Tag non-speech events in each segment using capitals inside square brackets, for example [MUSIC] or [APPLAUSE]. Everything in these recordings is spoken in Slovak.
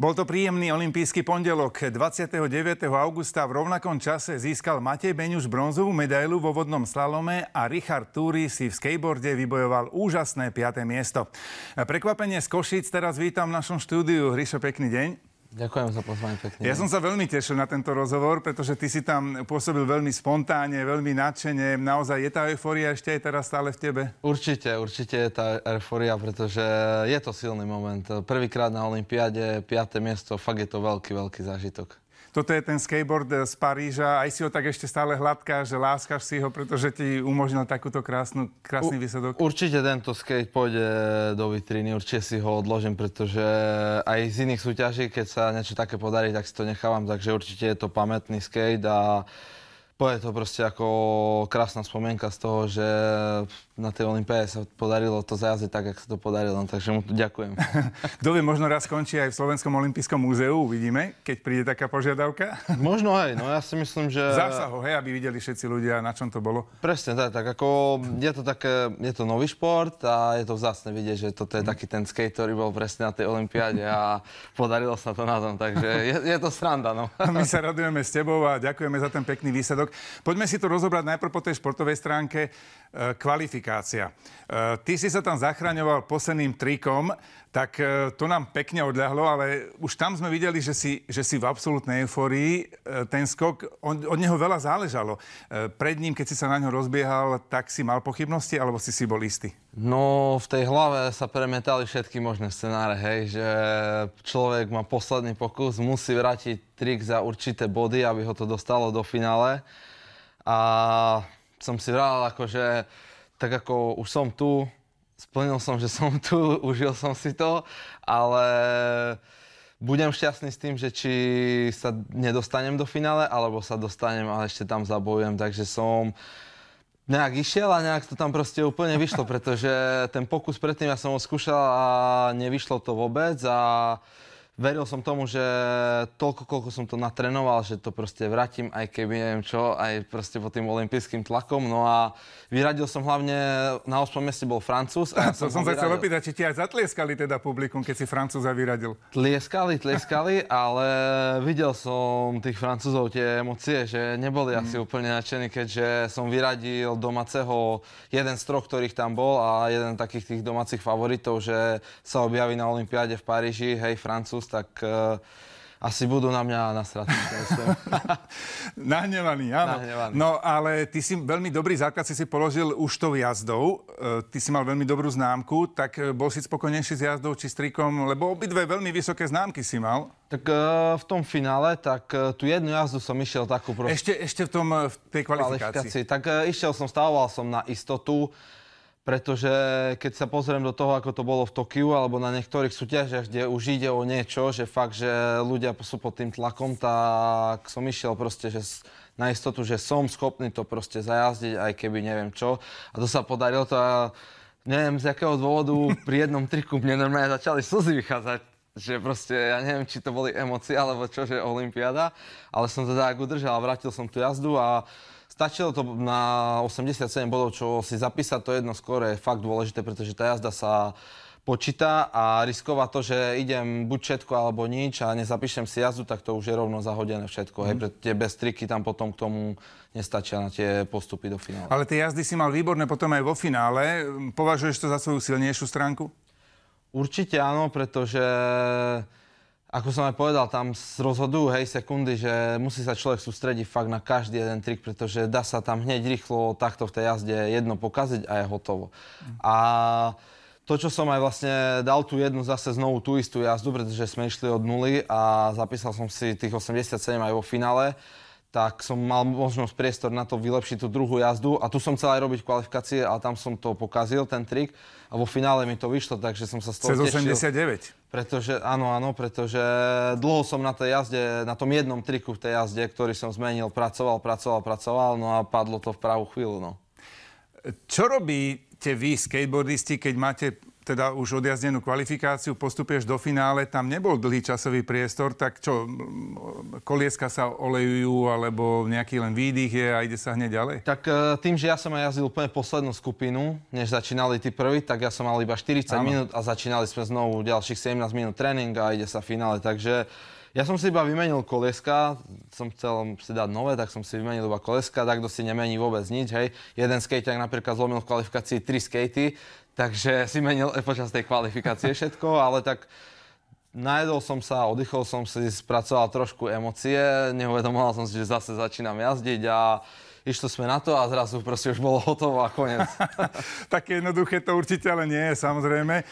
Bol to príjemný olimpijský pondelok. 29. augusta v rovnakom čase získal Matej Beňuš bronzovú medailu vo vodnom slalome a Richard Túry si v skateboarde vybojoval úžasné 5. miesto. Prekvapenie z Košíc teraz vítam v našom štúdiu. Hrišo, pekný deň. Ďakujem za pozvanie pekne. Ja som sa veľmi tešil na tento rozhovor, pretože ty si tam pôsobil veľmi spontánne, veľmi nadšene. Naozaj je tá euforia ešte aj teraz stále v tebe? Určite, určite je tá euforia, pretože je to silný moment. Prvýkrát na Olympiáde, piaté miesto, fakt je to veľký, veľký zážitok. Toto je ten skateboard eh, z Paríža, aj si ho tak ešte stále hladká, že láskaš si ho, pretože ti umožnil takúto krásnu, krásny U, výsledok. Určite tento skate pôjde eh, do vitriny, určite si ho odložím, pretože eh, aj z iných súťaží, keď sa niečo také podarí, tak si to nechávam, takže určite je to pamätný skate a je to proste ako krásna spomienka z toho, že na tej Olympáde sa podarilo to zajazdiť tak, ako sa to podarilo, no, takže mu to ďakujem. [LAUGHS] Kto vie, možno raz skončí aj v Slovenskom olympijskom múzeu, uvidíme, keď príde taká požiadavka. [LAUGHS] Možno aj, no ja si myslím, že... zásaho, hej, aby videli všetci ľudia, na čom to bolo. Presne, tak, tak ako je to také, je to nový šport a je to vzácne vidieť, že toto je mhm. taký ten skate, ktorý bol presne na tej Olympiáde a [LAUGHS] podarilo sa to na tom, takže je, je to sranda, no. My sa radujeme s tebou a ďakujeme za ten pekný výsledok. Poďme si to rozobrať najprv po tej športovej stránke. E, kvalifikácia. E, ty si sa tam zachraňoval posledným trikom tak e, to nám pekne odľahlo, ale už tam sme videli, že si, že si v absolútnej euforii e, ten skok, on, od neho veľa záležalo. E, pred ním, keď si sa na ňo rozbiehal, tak si mal pochybnosti, alebo si si bol istý? No, v tej hlave sa premetali všetky možné scenáre, hej, že človek má posledný pokus, musí vrátiť trik za určité body, aby ho to dostalo do finále. A som si vral, akože, tak ako už som tu, splnil som, že som tu, [LAUGHS] užil som si to, ale budem šťastný s tým, že či sa nedostanem do finále, alebo sa dostanem, a ešte tam zabojujem, takže som nejak išiel a nejak to tam proste úplne vyšlo, [LAUGHS] pretože ten pokus predtým ja som ho skúšal a nevyšlo to vôbec a veril som tomu, že toľko, koľko som to natrenoval, že to proste vrátim, aj keby neviem čo, aj proste pod tým olympijským tlakom. No a vyradil som hlavne, na 8. mieste bol Francúz. [LAUGHS] A ja som, som sa chcel opýtať, či ti aj zatlieskali teda publikum, keď si Francúza vyradil. Tlieskali, [LAUGHS] tlieskali, ale videl som tých Francúzov tie emócie, že neboli asi mhm. úplne nadšení, keďže som vyradil domáceho jeden z troch, ktorých tam bol a jeden takých tých domácich favoritov, že sa objaví na Olympiáde v Paríži, hej, Francúz, tak eh, asi budú na mňa nasratí. [LAUGHS] Nahnevaní, áno. Nahnevaný. No ale ty si veľmi dobrý základ si si položil už tou jazdou. Uh, ty si mal veľmi dobrú známku, tak eh, bol si spokojnejší s jazdou či strikom, lebo obidve veľmi vysoké známky si mal. Tak uh, v tom finále, tak uh, tu jednu jazdu som išiel takú proste... Ešte, ešte v, tom, v tej kvalifikácii. kvalifikácii. Tak uh, išiel som, stavoval som na istotu pretože keď sa pozriem do toho, ako to bolo v Tokiu alebo na niektorých súťažiach, kde už ide o niečo, že fakt, že ľudia sú pod tým tlakom, tak som išiel proste, že na istotu, že som schopný to proste zajazdiť, aj keby neviem čo. A to sa podarilo, to a neviem z akého dôvodu pri jednom triku mne normálne začali slzy vychádzať že proste, ja neviem, či to boli emócie alebo čo, že Olympiáda, ale som to tak udržal, vrátil som tú jazdu a stačilo to na 87 bodov, čo si zapísať to jedno skore je fakt dôležité, pretože tá jazda sa počíta a riskovať to, že idem buď všetko alebo nič a nezapíšem si jazdu, tak to už je rovno zahodené všetko. Mm. Hej, mhm. pretože tie bez triky tam potom k tomu nestačia na tie postupy do finále. Ale tie jazdy si mal výborné potom aj vo finále. Považuješ to za svoju silnejšiu stránku? Určite áno, pretože ako som aj povedal, tam rozhodujú hej sekundy, že musí sa človek sústrediť fakt na každý jeden trik, pretože dá sa tam hneď rýchlo takto v tej jazde jedno pokaziť a je hotovo. Mm. A to, čo som aj vlastne dal tú jednu zase znovu tú istú jazdu, pretože sme išli od nuly a zapísal som si tých 87 aj vo finále tak som mal možnosť priestor na to vylepšiť tú druhú jazdu a tu som chcel aj robiť kvalifikácie, ale tam som to pokazil, ten trik a vo finále mi to vyšlo, takže som sa z toho tešil. 89. Pretože, áno, áno, pretože dlho som na tej jazde, na tom jednom triku v tej jazde, ktorý som zmenil, pracoval, pracoval, pracoval, no a padlo to v pravú chvíľu, no. Čo robíte vy, skateboardisti, keď máte teda už odjazdenú kvalifikáciu, postupuješ do finále, tam nebol dlhý časový priestor, tak čo, kolieska sa olejujú, alebo nejaký len výdych je a ide sa hneď ďalej? Tak e, tým, že ja som aj jazdil úplne poslednú skupinu, než začínali tí prví, tak ja som mal iba 40 Áno. minút a začínali sme znovu ďalších 17 minút tréning a ide sa finále, takže... Ja som si iba vymenil koleska, som chcel si dať nové, tak som si vymenil iba koleska, tak kto si nemení vôbec nič, hej. Jeden skater napríklad zlomil v kvalifikácii tri skatey, Takže si menil e, počas tej kvalifikácie všetko, ale tak Najedol som sa, oddychol som si, spracoval trošku emócie, neuvedomoval som si, že zase začínam jazdiť a išli sme na to a zrazu proste už bolo hotovo a koniec. [LAUGHS] Také jednoduché to určite ale nie je, samozrejme. E,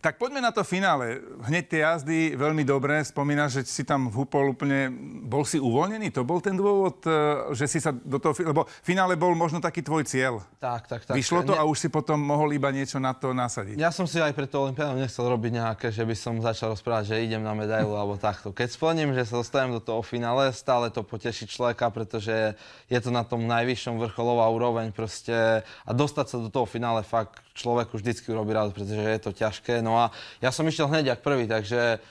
tak poďme na to finále. Hneď tie jazdy veľmi dobre. Spomínaš, že si tam vhúpol úplne... Bol si uvoľnený? To bol ten dôvod, e, že si sa do toho... Lebo finále bol možno taký tvoj cieľ. Tak, tak, tak. Vyšlo to ne... a už si potom mohol iba niečo na to nasadiť. Ja som si aj pre to Olympiádu nechcel robiť nejaké, že by som začal rozprávať, že idem na medailu alebo takto. Keď splním, že sa dostanem do toho finále, stále to poteší človeka, pretože je to na tom najvyššom vrcholová úroveň proste a dostať sa do toho finále fakt človeku vždycky urobí rád, pretože je to ťažké. No a ja som išiel hneď jak prvý, takže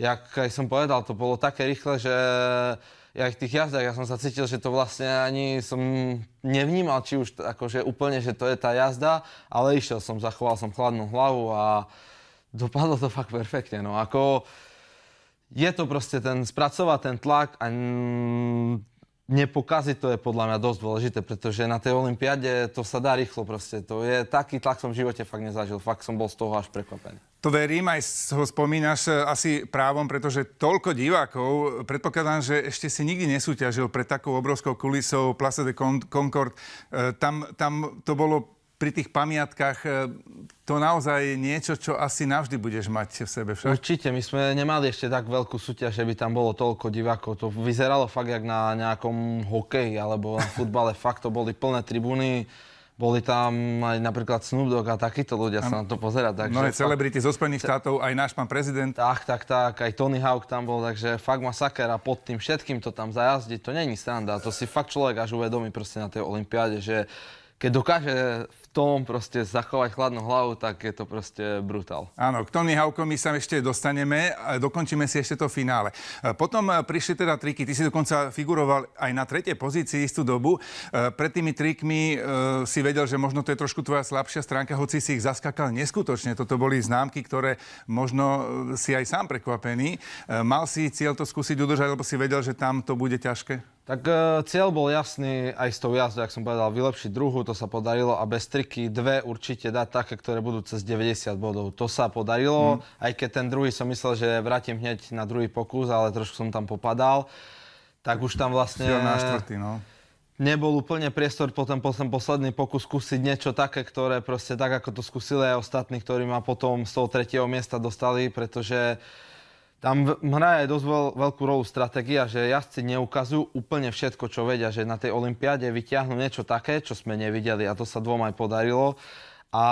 jak aj som povedal, to bolo také rýchle, že ja v tých jazdách, ja som sa cítil, že to vlastne ani som nevnímal, či už akože úplne, že to je tá jazda, ale išiel som, zachoval som chladnú hlavu a dopadlo to fakt perfektne. No ako je to proste ten, spracovať ten tlak a nepokazí, to je podľa mňa dosť dôležité, pretože na tej olympiade to sa dá rýchlo proste. To je taký tlak som v živote fakt nezažil. Fakt som bol z toho až prekvapený. To verím, aj ho spomínaš e, asi právom, pretože toľko divákov, predpokladám, že ešte si nikdy nesúťažil pred takou obrovskou kulisou Place de Concorde. E, tam, tam to bolo pri tých pamiatkách e, to naozaj niečo, čo asi navždy budeš mať v sebe však? Určite, my sme nemali ešte tak veľkú súťaž, že by tam bolo toľko divákov. To vyzeralo fakt jak na nejakom hokeji alebo na futbale. fakt to boli plné tribúny. Boli tam aj napríklad Snoop Dogg a takíto ľudia sa na to pozerať. Takže Mnohé celebrity zo Spojených štátov, aj náš pán prezident. Tak, tak, tak, aj Tony Hawk tam bol, takže fakt masaker a pod tým všetkým to tam zajazdiť, to není sranda. To si fakt človek až uvedomí proste na tej olympiáde, že keď dokáže tom proste zachovať chladnú hlavu, tak je to proste brutál. Áno, k Tony Hawkom my sa ešte dostaneme, dokončíme si ešte to finále. E, potom e, prišli teda triky, ty si dokonca figuroval aj na tretej pozícii istú dobu. E, pred tými trikmi si vedel, že možno to je trošku tvoja slabšia stránka, hoci si ich zaskakal neskutočne. Toto boli známky, ktoré možno si aj sám prekvapený. Mal si cieľ to skúsiť udržať, lebo si vedel, že tam to bude ťažké? Tak e, cieľ bol jasný aj s tou jazdou, ak som povedal, vylepšiť druhu, to sa podarilo a bez triky dve určite dať také, ktoré budú cez 90 bodov. To sa podarilo, mm. aj keď ten druhý som myslel, že vrátim hneď na druhý pokus, ale trošku som tam popadal. Tak už tam vlastne... Cieľ na štvrtý, no nebol úplne priestor potom po ten posledný pokus skúsiť niečo také, ktoré proste tak, ako to skúsili aj ostatní, ktorí ma potom z toho tretieho miesta dostali, pretože tam hraje dosť veľ, veľkú rolu stratégia, že jazdci neukazujú úplne všetko, čo vedia, že na tej olympiáde vyťahnú niečo také, čo sme nevideli a to sa dvom aj podarilo. A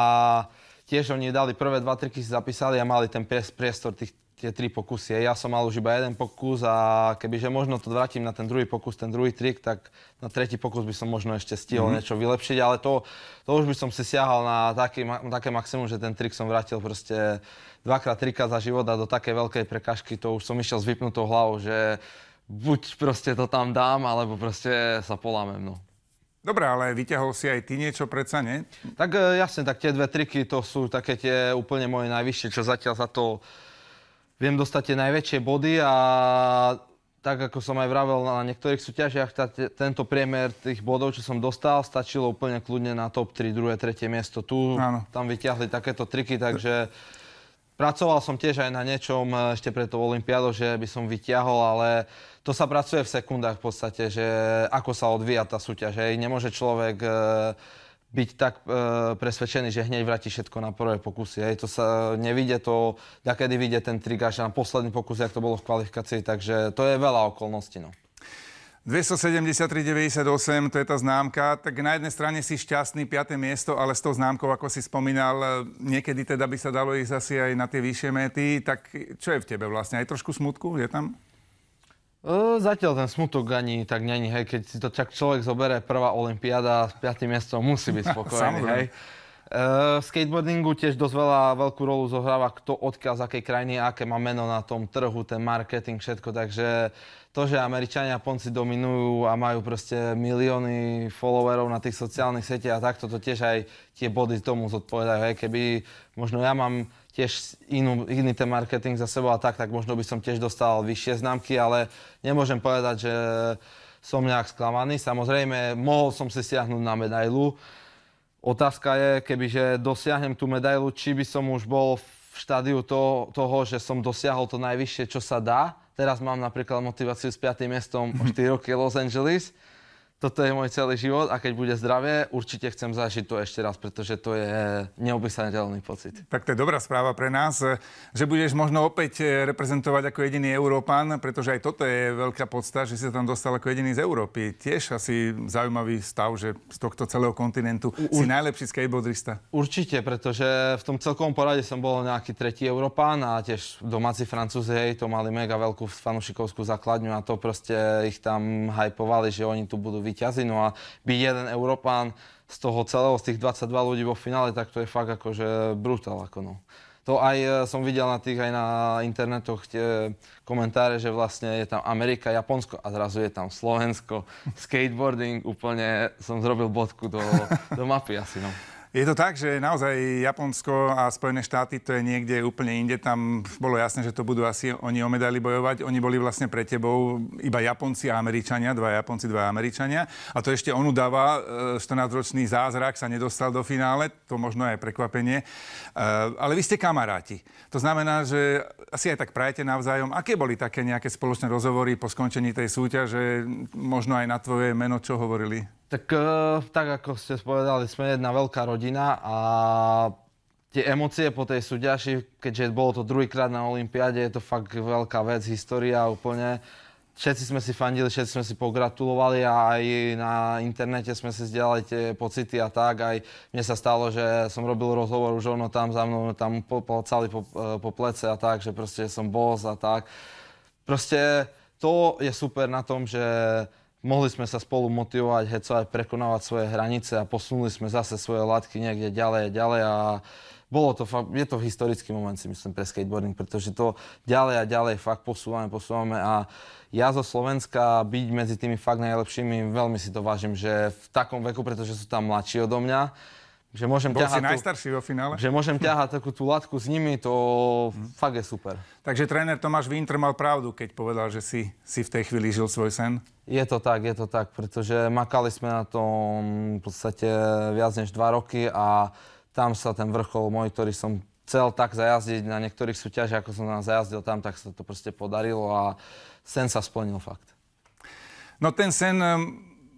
tiež oni dali prvé dva triky, si zapísali a mali ten priestor tých tie tri pokusy. Ja som mal už iba jeden pokus a kebyže možno to vrátim na ten druhý pokus, ten druhý trik, tak na tretí pokus by som možno ešte stihol mm-hmm. niečo vylepšiť, ale to, to už by som si siahal na taký, také maximum, že ten trik som vrátil proste dvakrát, trikrát za život a do také veľkej prekažky to už som išiel s vypnutou hlavou, že buď proste to tam dám, alebo proste sa polámem, no. Dobre, ale vyťahol si aj ty niečo, predsa nie? Tak e, jasne, tak tie dve triky, to sú také tie úplne moje najvyššie, čo zatiaľ za to viem dostať tie najväčšie body a tak ako som aj vravel na niektorých súťažiach, tá, tento priemer tých bodov, čo som dostal, stačilo úplne kľudne na top 3, druhé, tretie miesto. Tu ano. tam vyťahli takéto triky, takže pracoval som tiež aj na niečom e, ešte pred tou olympiádou, že by som vyťahol, ale to sa pracuje v sekundách v podstate, že ako sa odvíja tá súťaž. Hej. Nemôže človek e, byť tak e, presvedčený, že hneď vráti všetko na prvé pokusy. Hej. To sa e, nevidie, to kedy vidie ten trik až na posledný pokus, jak to bolo v kvalifikácii, takže to je veľa okolností. No. 273,98, to je tá známka. Tak na jednej strane si šťastný, 5. miesto, ale s tou známkou, ako si spomínal, e, niekedy teda by sa dalo ísť asi aj na tie vyššie méty. Tak čo je v tebe vlastne? Aj trošku smutku? Je tam? Zatiaľ ten smutok ani tak není, hej, keď si to čak človek zoberie prvá olympiáda s piatým miestom, musí byť [LAUGHS] spokojný, hej. Ehm, v skateboardingu tiež dosť veľa veľkú rolu zohráva kto odkiaľ, z akej krajiny, aké má meno na tom trhu, ten marketing, všetko, takže to, že Američania a Japonci dominujú a majú proste milióny followerov na tých sociálnych sieťach a takto to tiež aj tie body tomu zodpovedajú. Hej, keby možno ja mám tiež inú, iný ten marketing za sebou a tak, tak možno by som tiež dostal vyššie známky, ale nemôžem povedať, že som nejak sklamaný. Samozrejme, mohol som si siahnuť na medailu. Otázka je, kebyže dosiahnem tú medailu, či by som už bol v štádiu toho, toho že som dosiahol to najvyššie, čo sa dá, Teraz mám napríklad motiváciu s 5. miestom o 4 roky Los Angeles toto je môj celý život a keď bude zdravie, určite chcem zažiť to ešte raz, pretože to je neobysateľný pocit. Tak to je dobrá správa pre nás, že budeš možno opäť eh, reprezentovať ako jediný Európan, pretože aj toto je veľká podsta, že si sa tam dostal ako jediný z Európy. Tiež asi zaujímavý stav, že z tohto celého kontinentu Ur- si najlepší skateboardista. Určite, pretože v tom celkovom porade som bol nejaký tretí Európan a tiež domáci Francúzi, hej, to mali mega veľkú fanušikovskú základňu a to proste ich tam hypovali, že oni tu budú výťazí. No a byť jeden Európán z toho celého, z tých 22 ľudí vo finále, tak to je fakt akože brutál. Ako no. To aj e, som videl na tých aj na internetoch tie komentáre, že vlastne je tam Amerika, Japonsko a zrazu je tam Slovensko, skateboarding, úplne som zrobil bodku do, do mapy asi. No. Je to tak, že naozaj Japonsko a Spojené štáty to je niekde úplne inde. Tam bolo jasné, že to budú asi oni o medaily bojovať. Oni boli vlastne pre tebou iba Japonci a Američania, dva Japonci, dva Američania. A to ešte on udáva, 14-ročný e, zázrak sa nedostal do finále, to možno aj prekvapenie. E, ale vy ste kamaráti. To znamená, že asi aj tak prajete navzájom. Aké boli také nejaké spoločné rozhovory po skončení tej súťaže? Možno aj na tvoje meno, čo hovorili? Tak, eh, tak ako ste povedali, sme jedna veľká rodina a tie emócie po tej súťaži, keďže bolo to druhýkrát na Olympiáde, je to fakt veľká vec, história úplne. Všetci sme si fandili, všetci sme si pogratulovali a aj na internete sme si zdieľali tie pocity a tak. Aj mne sa stalo, že som robil rozhovor už ono tam za mnou, tam pocali po, eh, po plece a tak, že proste som boss a tak. Proste to je super na tom, že mohli sme sa spolu motivovať, hecovať, prekonávať svoje hranice a posunuli sme zase svoje látky niekde ďalej a ďalej a bolo to fakt, je to historický moment si myslím pre skateboarding, pretože to ďalej a ďalej fakt posúvame, posúvame a ja zo Slovenska byť medzi tými fakt najlepšími, veľmi si to vážim, že v takom veku, pretože sú tam mladší odo mňa, že môžem ťahať si tú, vo finále. Že môžem ťahať takú tú latku s nimi, to hmm. fakt je super. Takže tréner Tomáš Winter mal pravdu, keď povedal, že si, si v tej chvíli žil svoj sen? Je to tak, je to tak, pretože makali sme na tom v podstate viac než dva roky a tam sa ten vrchol môj, ktorý som chcel tak zajazdiť na niektorých súťažiach, ako som tam zajazdil tam, tak sa to proste podarilo a sen sa splnil fakt. No ten sen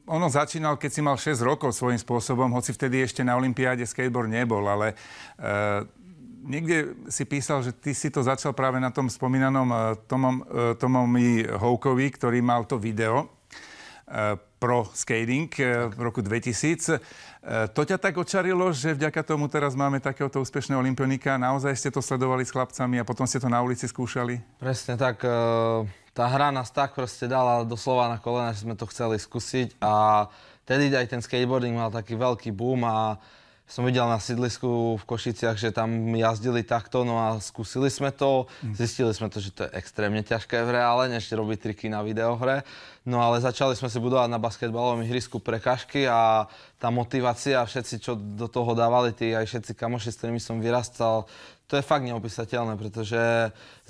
ono začínal, keď si mal 6 rokov svojím spôsobom, hoci vtedy ešte na Olympiáde skateboard nebol, ale e, niekde si písal, že ty si to začal práve na tom spomínanom e, Tomom, e, Tomomi Houkovi, ktorý mal to video pro skating v roku 2000. To ťa tak očarilo, že vďaka tomu teraz máme takéhoto úspešného olimpionika. Naozaj ste to sledovali s chlapcami a potom ste to na ulici skúšali? Presne tak. E- tá hra nás tak proste dala doslova na kolena, že sme to chceli skúsiť a tedy aj ten skateboarding mal taký veľký boom a som videl na sídlisku v Košiciach, že tam jazdili takto, no a skúsili sme to, mhm. zistili sme to, že to je extrémne ťažké v reále, než robiť triky na videohre, No ale začali sme si budovať na basketbalovom ihrisku prekažky a tá motivácia a všetci, čo do toho dávali, tí aj všetci kamoši, s ktorými som vyrastal, to je fakt neopísateľné, pretože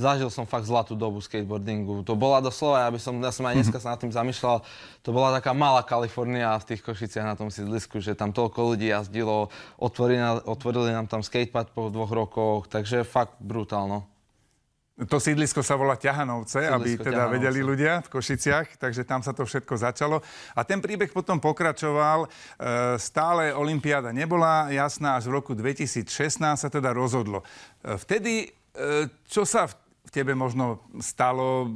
zažil som fakt zlatú dobu skateboardingu. To bola doslova, ja, by som, ja som aj dneska sa nad tým zamýšľal, to bola taká malá Kalifornia v tých Košiciach na tom sídlisku, že tam toľko ľudí jazdilo, otvorili, otvorili nám tam skatepad po dvoch rokoch, takže fakt brutálno. To sídlisko sa volá Ťahanovce, sídlisko aby teda Ťahanovce. vedeli ľudia v Košiciach, takže tam sa to všetko začalo. A ten príbeh potom pokračoval. E, stále Olympiáda nebola jasná, až v roku 2016 sa teda rozhodlo. E, vtedy, e, čo sa v tebe možno stalo,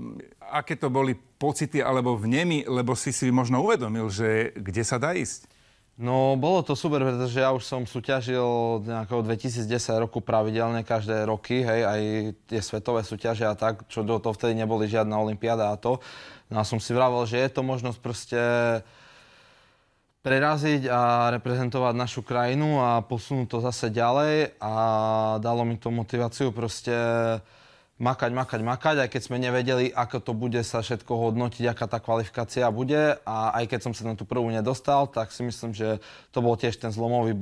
aké to boli pocity alebo vnemy, lebo si si možno uvedomil, že kde sa dá ísť? No, bolo to super, pretože ja už som súťažil nejakého 2010 roku pravidelne každé roky, hej, aj tie svetové súťaže a tak, čo do toho vtedy neboli žiadna olimpiáda a to. No a som si vravel, že je to možnosť proste preraziť a reprezentovať našu krajinu a posunúť to zase ďalej a dalo mi to motiváciu proste makať, makať, makať, aj keď sme nevedeli, ako to bude sa všetko hodnotiť, aká tá kvalifikácia bude. A aj keď som sa na tú prvú nedostal, tak si myslím, že to bol tiež ten zlomový e,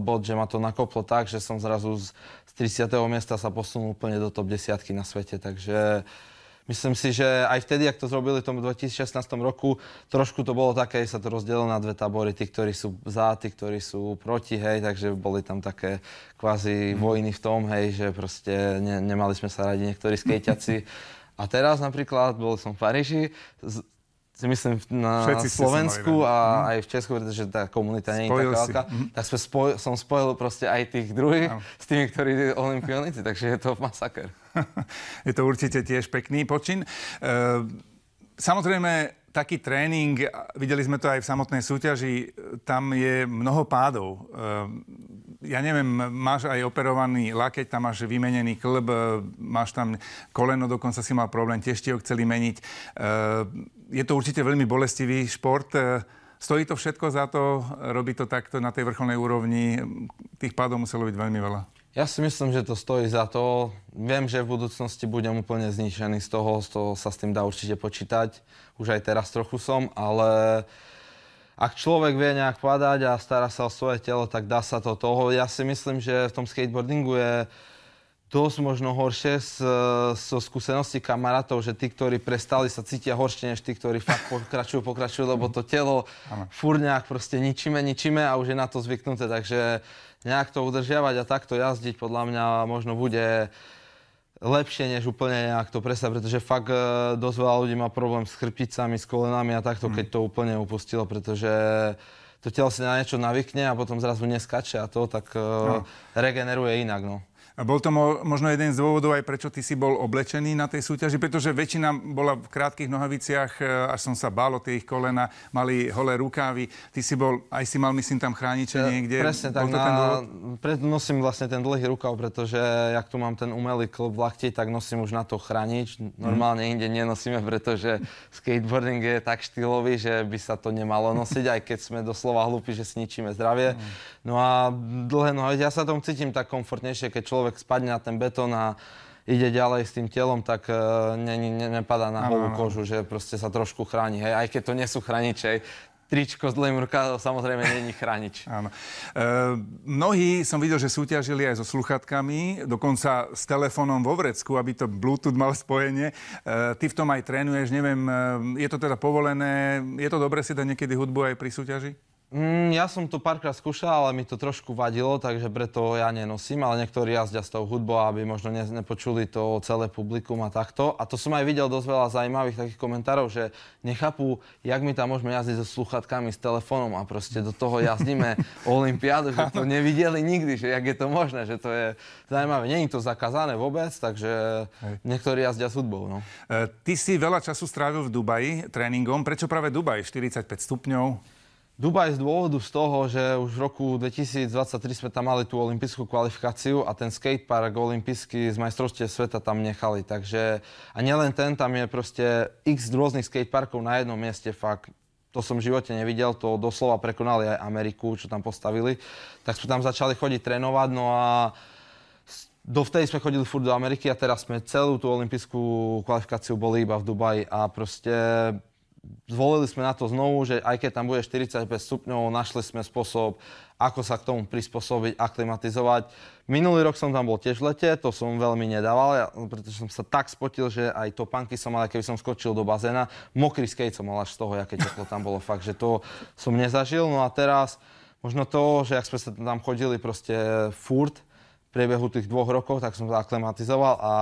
bod, že ma to nakoplo tak, že som zrazu z, z 30. miesta sa posunul úplne do top 10 na svete. Takže uh, Myslím si, že aj vtedy, ak to zrobili v tom 2016 roku, trošku to bolo také, sa to rozdelilo na dve tabory, tí, ktorí sú za, tí, ktorí sú proti, hej, takže boli tam také kvázi mhm. vojny v tom, hej, že proste ne, nemali sme sa radi niektorí skejťaci. A teraz napríklad, bol som v Paríži, si myslím na Všetci Slovensku a mm. aj v Česku, pretože tá komunita nie je taká veľká, mm. tak sme spoj, som spojil proste aj tých druhých no. s tými, ktorí olimpionici, takže je to masaker. [LAUGHS] je to určite tiež pekný počin. E, samozrejme, taký tréning, videli sme to aj v samotnej súťaži, e, tam je mnoho pádov. E, ja neviem, máš aj operovaný lakeť, tam máš vymenený klb, e, máš tam koleno, dokonca si mal problém, tiež ti ho chceli meniť. E, je to určite veľmi bolestivý šport. E, stojí to všetko za to, robí to takto na tej vrcholnej úrovni. Tých pádov muselo byť veľmi veľa. Ja si myslím, že to stojí za to. Viem, že v budúcnosti budem úplne zničený z toho, z toho sa s tým dá určite počítať. Už aj teraz trochu som, ale ak človek vie nejak padať a stará sa o svoje telo, tak dá sa to toho. Ja si myslím, že v tom skateboardingu je dosť možno horšie e, so, so skúseností kamarátov, že tí, ktorí prestali, sa cítia horšie než tí, ktorí fakt pokračujú, pokračujú, lebo to telo ano. fúr nejak proste ničíme, ničíme a už je na to zvyknuté, takže nejak to udržiavať a takto jazdiť podľa mňa možno bude lepšie než úplne nejak to prestať, pretože fakt e, dosť veľa ľudí má problém s chrpicami, s kolenami a takto, mhm. keď to úplne upustilo, pretože to telo si na niečo navykne a potom zrazu neskače a to tak e, no. regeneruje inak. No. Bol to možno jeden z dôvodov aj prečo ty si bol oblečený na tej súťaži, pretože väčšina bola v krátkých nohaviciach, e, až som sa bál o tie ich kolena, mali holé rukávy. Ty si bol, aj si mal myslím tam chrániče e, niekde. Presne tak, to na, ten dôvod? nosím vlastne ten dlhý rukav, pretože jak tu mám ten umelý klub v lakti, tak nosím už na to chránič. Mhm. Normálne hmm. inde nenosíme, pretože skateboarding je tak štýlový, že by sa to nemalo nosiť, aj keď sme doslova hlúpi, že sničíme zdravie. Mhm. No a dlhé nohy, ja sa tom cítim tak komfortnejšie, keď človek spadne na ten betón a ide ďalej s tým telom, tak e, ne, ne, ne, nepadá na holú kožu, že proste sa trošku chráni. Hej. Aj keď to nie sú chraniče. tričko s dlhým rukávom samozrejme není chránič. [LAUGHS] Áno. E, mnohí som videl, že súťažili aj so sluchatkami, dokonca s telefónom vo vrecku, aby to Bluetooth mal spojenie. E, ty v tom aj trénuješ, neviem, e, je to teda povolené, je to dobre si dať niekedy hudbu aj pri súťaži? Mm, ja som to párkrát skúšal, ale mi to trošku vadilo, takže preto ja nenosím, ale niektorí jazdia s tou hudbou, aby možno ne, nepočuli to celé publikum a takto. A to som aj videl dosť veľa zaujímavých takých komentárov, že nechápu, jak my tam môžeme jazdiť so sluchatkami, s telefónom a proste do toho jazdíme [LAUGHS] olympiádu, že to nevideli nikdy, že jak je to možné, že to je zaujímavé. Není to zakázané vôbec, takže Hej. niektorí jazdia s hudbou. No. E, ty si veľa času strávil v Dubaji tréningom. Prečo práve Dubaj? 45 stupňov? Dubaj z dôvodu z toho, že už v roku 2023 sme tam mali tú olympijskú kvalifikáciu a ten skatepark olympijský z majstrovstie sveta tam nechali. Takže a nielen ten, tam je proste x rôznych skateparkov na jednom mieste fakt to som v živote nevidel, to doslova prekonali aj Ameriku, čo tam postavili. Tak sme tam začali chodiť trénovať, no a dovtedy sme chodili furt do Ameriky a teraz sme celú tú olympijskú kvalifikáciu boli iba v Dubaji a proste zvolili sme na to znovu, že aj keď tam bude 45 stupňov, našli sme spôsob, ako sa k tomu prispôsobiť, aklimatizovať. Minulý rok som tam bol tiež v lete, to som veľmi nedával, pretože som sa tak spotil, že aj to panky som mal, keby som skočil do bazéna. Mokrý skate som mal až z toho, aké teplo tam bolo fakt, že to som nezažil. No a teraz možno to, že ak sme sa tam chodili proste furt v priebehu tých dvoch rokov, tak som to aklimatizoval a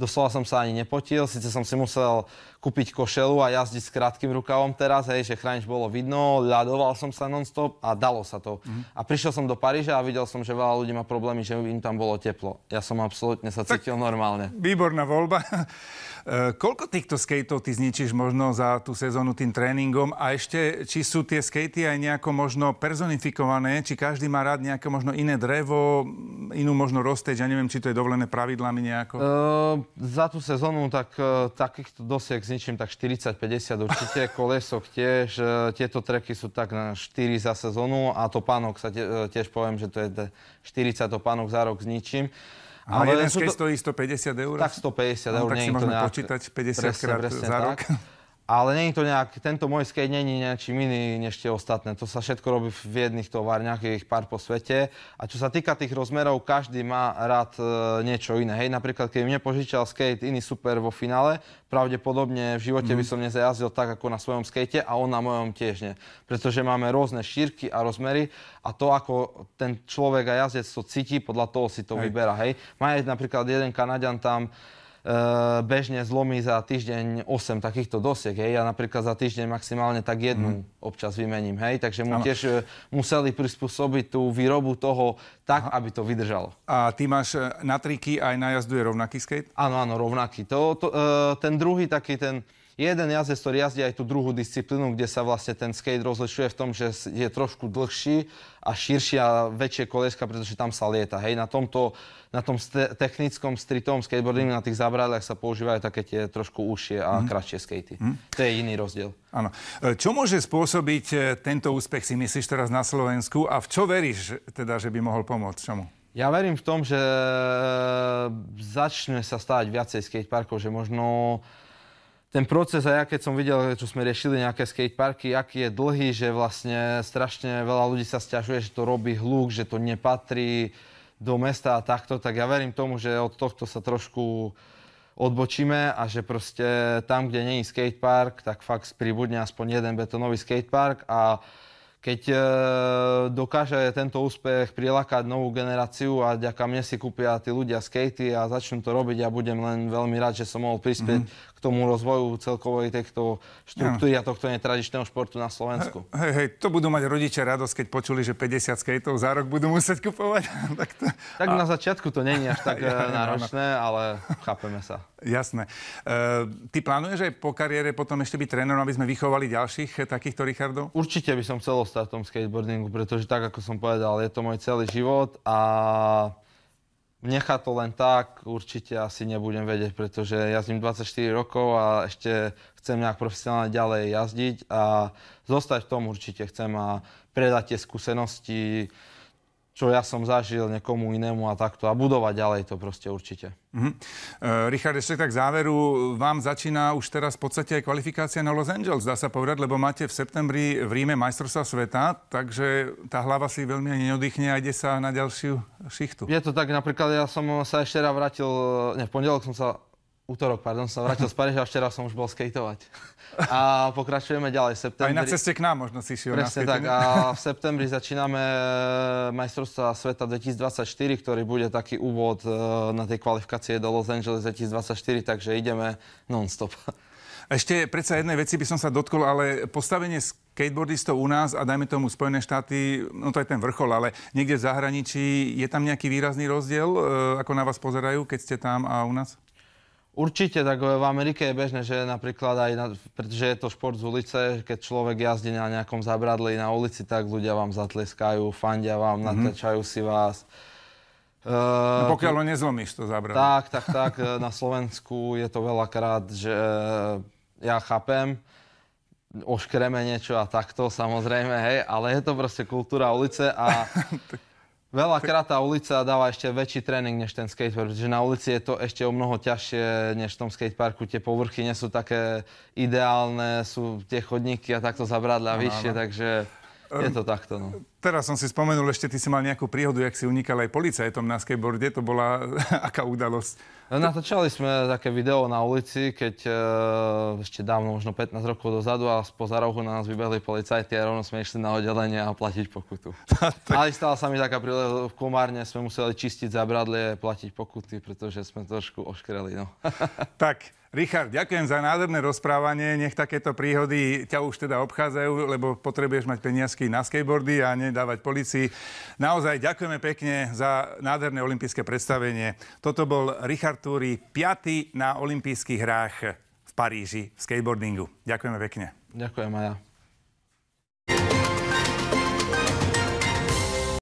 doslova som sa ani nepotil. Sice som si musel uh, kúpiť košelu a jazdiť s krátkým rukavom teraz, hej, že chránič bolo vidno, ľadoval som sa nonstop a dalo sa to. Mm-hmm. A prišiel som do Paríža a videl som, že veľa ľudí má problémy, že im tam bolo teplo. Ja som absolútne sa cítil tak, normálne. Výborná voľba. [LAUGHS] E, koľko týchto skateov ty zničíš možno za tú sezónu tým tréningom? A ešte, či sú tie skatey aj nejako možno personifikované? Či každý má rád nejaké možno iné drevo, inú možno rozteď? Ja neviem, či to je dovolené pravidlami nejako. Uh, za tú sezónu tak uh, takýchto dosiek ničím tak 40-50 určite, [LAUGHS] kolesok tiež. E, tieto treky sú tak na 4 za sezónu a pánok sa e, tiež poviem, že to je 40 pánok za rok zničím. A ale jeden skej to... stojí 150 eur? Tak 150 no, Tak si môžeme nejak... počítať 50 presne, krát presne za tak. rok. Ale není to nejak, tento môj skate není nejakým iný než tie ostatné. To sa všetko robí v jedných továrniach, je ich pár po svete. A čo sa týka tých rozmerov, každý má rád e, niečo iné. Hej, napríklad, keď mne požičal skate iný super vo finále, pravdepodobne v živote mm. by mhm. som nezajazdil tak, ako na svojom skate a on na mojom tiež nie. Pretože máme rôzne šírky a rozmery a to, ako ten človek a jazdec to cíti, podľa toho si to hej. vyberá. Hej, má napríklad jeden Kanadian tam, Eh, bežne zlomí za týždeň 8 takýchto dosiek. Hej. Ja napríklad za týždeň maximálne tak jednu mm. občas vymením. Hej. Takže mu ano. tiež eh, museli prispôsobiť tú výrobu toho tak, Aha. aby to vydržalo. A ty máš eh, na triky aj na jazdu je rovnaký skate? Áno, áno, rovnaký. To, to, ten druhý taký ten jeden jazdec, ktorý jazdí aj tú druhú disciplínu, kde sa vlastne ten skate rozlišuje v tom, že je trošku dlhší a širšie a väčšie koleska, pretože tam sa lieta. Hej, na tomto, na tom st- technickom streetovom skateboardingu, na tých zabradlách sa používajú také tie trošku užšie a mm. kratšie skatey. Mm. To je iný rozdiel. Áno. E, čo môže spôsobiť e, tento úspech, si myslíš teraz na Slovensku a v čo veríš teda, že by mohol pomôcť? Čomu? Ja verím v tom, že e, začne sa stávať viacej skateparkov, že možno ten proces a ja keď som videl, čo sme riešili nejaké skateparky, aký je dlhý, že vlastne strašne veľa ľudí sa stiažuje, že to robí hluk, že to nepatrí do mesta a takto, tak ja verím tomu, že od tohto sa trošku odbočíme a že proste tam, kde není skatepark, tak fakt pribudne aspoň jeden betonový skatepark a keď e, dokáže tento úspech prilákať novú generáciu a ďaká mne si kúpia tí ľudia skatey a začnú to robiť, ja budem len veľmi rád, že som mohol prispieť mm-hmm k tomu rozvoju celkovej tejto štruktúry a tohto netradičného športu na Slovensku. Hej, hej, to budú mať rodičia radosť, keď počuli, že 50 skateov za rok budú musieť kupovať. [LAUGHS] tak to... tak a... na začiatku to není až tak [LAUGHS] eh, náročné, ale chápeme sa. Jasné. E, ty plánuješ aj po kariére potom ešte byť trénerom, aby sme vychovali ďalších eh, takýchto Richardov? Určite by som chcel ostať v tom skateboardingu, pretože tak, ako som povedal, je to môj celý život a Nechá to len tak, určite asi nebudem vedieť, pretože jazdím 24 rokov a ešte chcem nejak profesionálne ďalej jazdiť a zostať v tom určite chcem a predať tie skúsenosti, čo ja som zažil niekomu inému a takto a budovať ďalej to proste určite. Mm-hmm. Uh, Richard, ešte tak záveru, vám začína už teraz v podstate aj kvalifikácia na Los Angeles, dá sa povedať, lebo máte v septembri v Ríme majstrovstva sveta, takže tá hlava si veľmi neoddychne a ide sa na ďalšiu šichtu. Je to tak, napríklad ja som sa ešte raz vrátil, ne, v pondelok som sa útorok, pardon, som vrátil z Paríža, včera som už bol skateovať. A pokračujeme ďalej. V septembri... Aj na ceste k nám možno si šiel Presne tak. A v septembri začíname eh, majstrovstva sveta 2024, ktorý bude taký úvod eh, na tej kvalifikácie do Los Angeles 2024, takže ideme non-stop. Ešte predsa jednej veci by som sa dotkol, ale postavenie skateboardistov u nás a dajme tomu Spojené štáty, no to je ten vrchol, ale niekde v zahraničí, je tam nejaký výrazný rozdiel, eh, ako na vás pozerajú, keď ste tam a u nás? Určite, tak v Amerike je bežné, že napríklad aj, na, pretože je to šport z ulice, keď človek jazdí na nejakom zabradli na ulici, tak ľudia vám zatleskajú, fandia vám, mm-hmm. natáčajú si vás. Uh, no eh, pokiaľ ho nezlomíš, to zabradli. Tak, tak, [LAUGHS] tak. Eh, na Slovensku je to veľakrát, že eh, ja chápem, oškreme niečo a takto, samozrejme, hej, ale je to proste kultúra ulice a [LAUGHS] Veľakrát tá ulica dáva ešte väčší tréning než ten skatepark, pretože na ulici je to ešte o mnoho ťažšie než v tom skateparku. Tie povrchy nie sú také ideálne, sú tie chodníky a takto zabradla vyššie, takže... Je ehm, to takto, no. Teraz som si spomenul, ešte ty si mal nejakú príhodu, jak si unikal aj policajtom na skateboarde. To bola [LAUGHS] aká udalosť? No, Natočali sme také video na ulici, keď eh, ešte dávno, možno 15 rokov dozadu a spoza rohu na nás vybehli policajti a rovno sme išli na oddelenie a platiť pokutu. [LAUGHS] Ale stala sa mi taká príležitosť v komárne, sme museli čistiť zabradlie, platiť pokuty, pretože sme trošku oškreli, no. [LAUGHS] tak, Richard, ďakujem za nádherné rozprávanie. Nech takéto príhody ťa už teda obchádzajú, lebo potrebuješ mať peniazky na skateboardy a nedávať policii. Naozaj ďakujeme pekne za nádherné olympijské predstavenie. Toto bol Richard Túry, 5. na olympijských hrách v Paríži v skateboardingu. Ďakujeme pekne. Ďakujem aj ja.